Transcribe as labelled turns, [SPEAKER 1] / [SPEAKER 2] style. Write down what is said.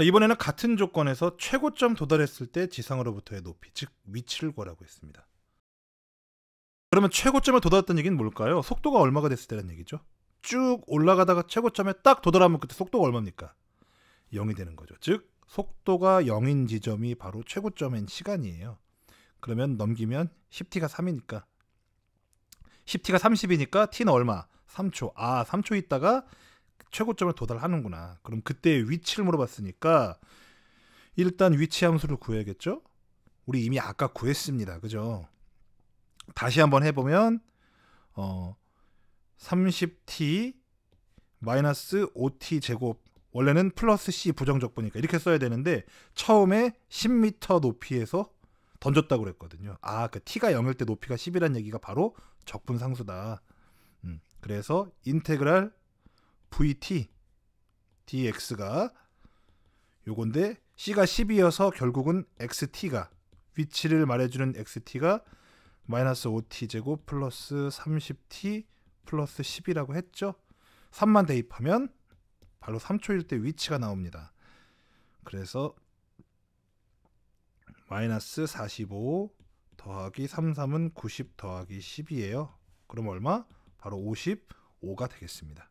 [SPEAKER 1] 자, 이번에는 같은 조건에서 최고점 도달했을 때 지상으로부터의 높이, 즉 위치를 구하라고 했습니다. 그러면 최고점에 도달했던 얘기는 뭘까요? 속도가 얼마가 됐을 때란 얘기죠. 쭉 올라가다가 최고점에 딱 도달하면 그때 속도가 얼마입니까? 0이 되는 거죠. 즉 속도가 0인 지점이 바로 최고점인 시간이에요. 그러면 넘기면 10t가 3이니까 10t가 30이니까 t는 얼마? 3초. 아, 3초 있다가 최고점에 도달하는구나. 그럼 그때의 위치를 물어봤으니까 일단 위치 함수를 구해야겠죠? 우리 이미 아까 구했습니다. 그죠? 다시 한번 해보면 어 30t 마이너스 5t 제곱 원래는 플러스 c 부정적분이니까 이렇게 써야 되는데 처음에 10m 높이에서 던졌다고 그랬거든요. 아, 그 t가 0일 때 높이가 1 0이라는 얘기가 바로 적분 상수다. 음, 그래서 인테그랄 VT DX가 요건데 C가 10이어서 결국은 XT가 위치를 말해주는 XT가 마이너스 5T 제곱 플러스 30T 플러스 10이라고 했죠. 3만 대입하면 바로 3초일 때 위치가 나옵니다. 그래서 마이너스 45 더하기 33은 90 더하기 10이에요. 그럼 얼마? 바로 55가 되겠습니다.